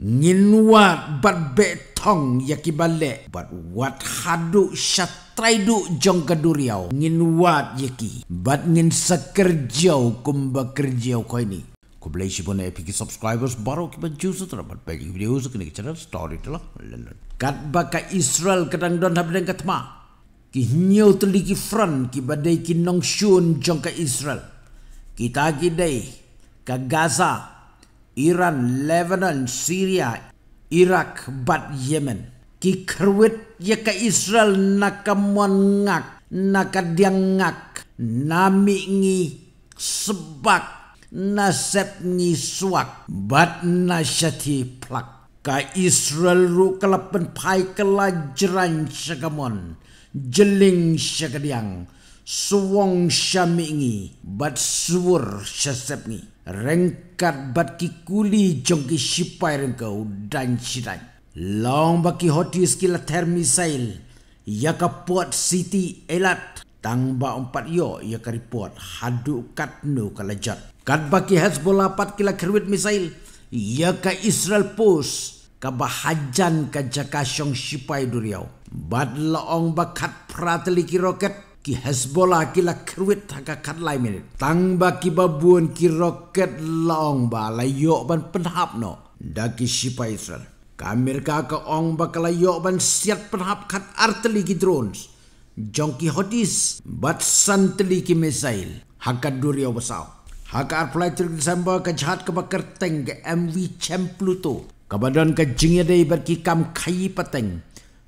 nginwa bat betong yaki balik bat wat hadu syatrai du jong kaduriau nginwa yeki bat ngin sekerjau kumba kerjau kau ini ko beli sibon epic subscribers baru kau baju juice tu dapat bagi video usuk ni channel story tu lah. kat baka israel kadang don hab dengan katma ki nyo tuli front ki badai ki nong shun jong ka israel kita ki dai ka gaza Iran, Lebanon, Syria, Iraq, but Yemen. Ki kerwit ya ke Israel nakamuan ngak, nakadiang ngak, nami ngi sebak, nasep ngi suak, bat nasyati plak. Ka Israel ru kelapen pai kelajeran syakamon, jeling syakadiang. Syakadiang suwong syami syamingi bat suwur syasepngi rengkat bat kikuli jongki sipai rengkau dan sidan long baki hoti skill termisail ya port city elat tangba empat yo ya kariport hadu katnu kalajat kat baki hezbollah pat kila kerwit misail ya ka israel pos kabahajan ka jaka syong sipai duriau bat loong bakat prateliki roket ki Hezbollah ki la kruit haka kat lai minit. Tang ba ki babuan ki roket laong ba la yok ban penhap no. Da ki Shiba Israel. Kamir ka ka ong ba kala yok ban siat penhap kat arteli ki drones. Jongki hotis bat santeli ki mesail. Haka duri obasaw. Haka arpulai tiri disambar ke jahat ke bakar teng ke MV Champluto. Kabadan ke jingyadei kam kayi pateng.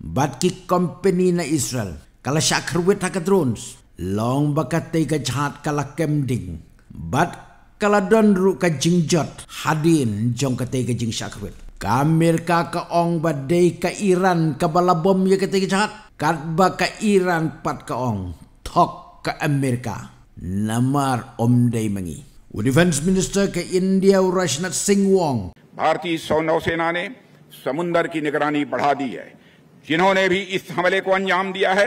Bat ki company na Israel. kala sakruwit hakadrons long bakatay ka jahat kala kemding bat kala donru ka jingjot hadin jong katay ka jing sakruwit kamir ka kaong baday ka iran ka balabom ya katay ka jahat katba ka iran pat kaong tok ka amerika namar omday mangi वो defence minister के India और राजनाथ सिंह वोंग भारतीय नौसेना ने समुन्दर की निगरानी बढ़ा दी है जिन्होंने भी इस हमले को अंजाम दिया है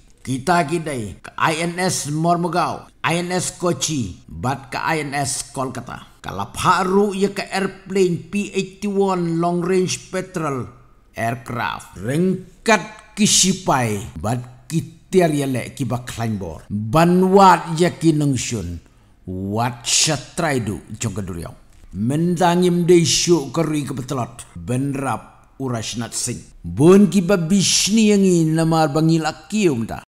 Kita kini ke INS Mormogau, INS Kochi, bat ke INS Kolkata. Kalau paru ia ke airplane P-81 Long Range petrol Aircraft. Rengkat kisipai bat kitir ia lek kiba klangbor. Banwat ia ki nungshun, Wat syatrai du jongka duriau. Mendangim desyo kerui ke petelot. Benrap urasnat sing. Bun kiba bisni yang ini nama bangilak kium dah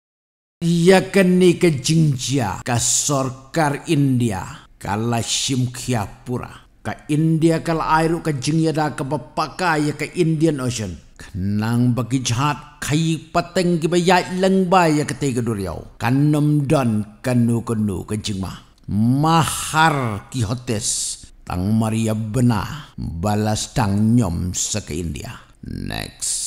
yakni ke Jingjia, ke Sorkar India, ke La Shimkhyapura, ke India, ke La Airu, ke Jingjia, ke Bapaka, ke Indian Ocean. Kenang bagi jahat, kayu pateng kiba yak lengba ya ke tiga duriau. Kanam dan kanu-kanu ke mah Mahar ki hotes, tang Maria Benah balas tang nyom seke India. Next.